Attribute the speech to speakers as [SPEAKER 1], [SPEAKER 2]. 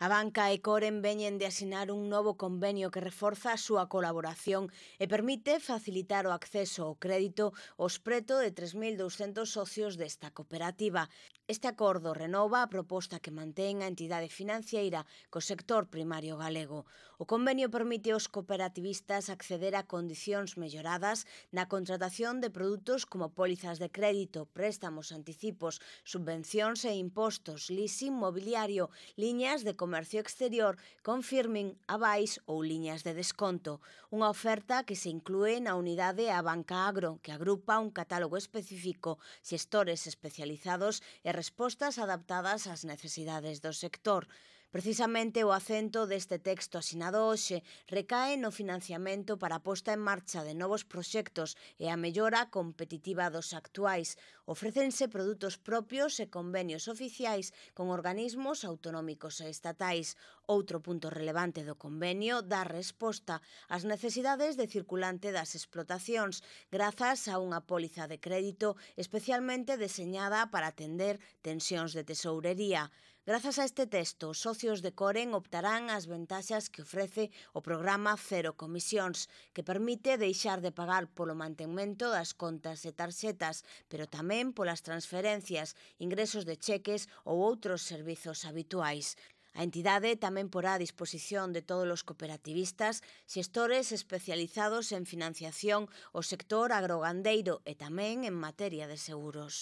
[SPEAKER 1] A banca e Coren veñen de asinar un novo convenio que reforza a súa colaboración e permite facilitar o acceso ao crédito aos preto de 3.200 socios desta cooperativa. Este acordo renova a proposta que mantén a entidade financiera co sector primario galego. O convenio permite aos cooperativistas acceder a condicións melloradas na contratación de produtos como pólizas de crédito, préstamos, anticipos, subvencións e impostos, leasing, mobiliario, liñas de comercio Comercio Exterior confirmen abais ou liñas de desconto. Unha oferta que se inclúe na unidade a Banca Agro, que agrupa un catálogo específico, xestores especializados e respostas adaptadas ás necesidades do sector. Precisamente o acento deste texto asinado hoxe recae no financiamento para a posta en marcha de novos proxectos e a mellora competitiva dos actuais. Ofrécense produtos propios e convenios oficiais con organismos autonómicos e estatais. Outro punto relevante do convenio dá resposta ás necesidades de circulante das explotacións grazas a unha póliza de crédito especialmente deseñada para atender tensións de tesourería. Grazas a este texto, os socios de Coren optarán as ventaxas que ofrece o programa Cero Comisións, que permite deixar de pagar polo mantenimento das contas e tarxetas, pero tamén polas transferencias, ingresos de cheques ou outros servizos habituais. A entidade tamén porá a disposición de todos os cooperativistas, xestores especializados en financiación, o sector agrogandeiro e tamén en materia de seguros.